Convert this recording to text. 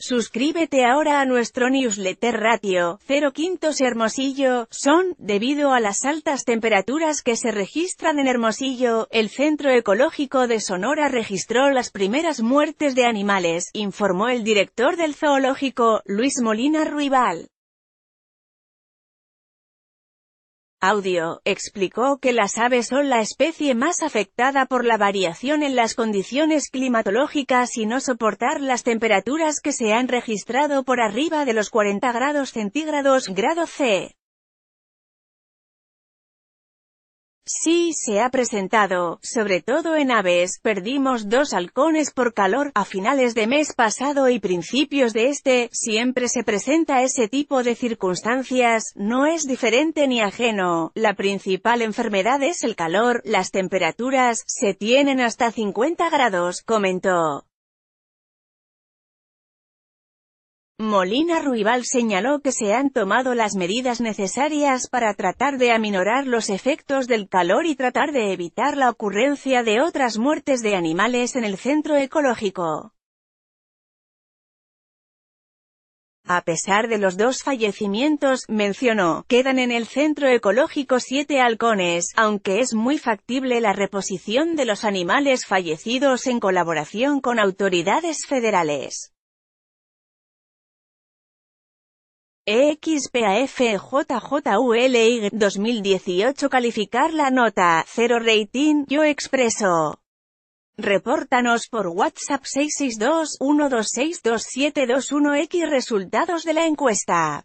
Suscríbete ahora a nuestro newsletter ratio 0 quintos Hermosillo, son, debido a las altas temperaturas que se registran en Hermosillo, el Centro Ecológico de Sonora registró las primeras muertes de animales, informó el director del zoológico, Luis Molina Ruibal. Audio, explicó que las aves son la especie más afectada por la variación en las condiciones climatológicas y no soportar las temperaturas que se han registrado por arriba de los 40 grados centígrados grado C. Sí se ha presentado, sobre todo en aves, perdimos dos halcones por calor, a finales de mes pasado y principios de este, siempre se presenta ese tipo de circunstancias, no es diferente ni ajeno, la principal enfermedad es el calor, las temperaturas, se tienen hasta 50 grados, comentó. Molina Ruibal señaló que se han tomado las medidas necesarias para tratar de aminorar los efectos del calor y tratar de evitar la ocurrencia de otras muertes de animales en el centro ecológico. A pesar de los dos fallecimientos, mencionó, quedan en el centro ecológico siete halcones, aunque es muy factible la reposición de los animales fallecidos en colaboración con autoridades federales. EXPAFJJULY 2018 calificar la nota, 0 rating, yo expreso. Repórtanos por WhatsApp 662 126 x resultados de la encuesta.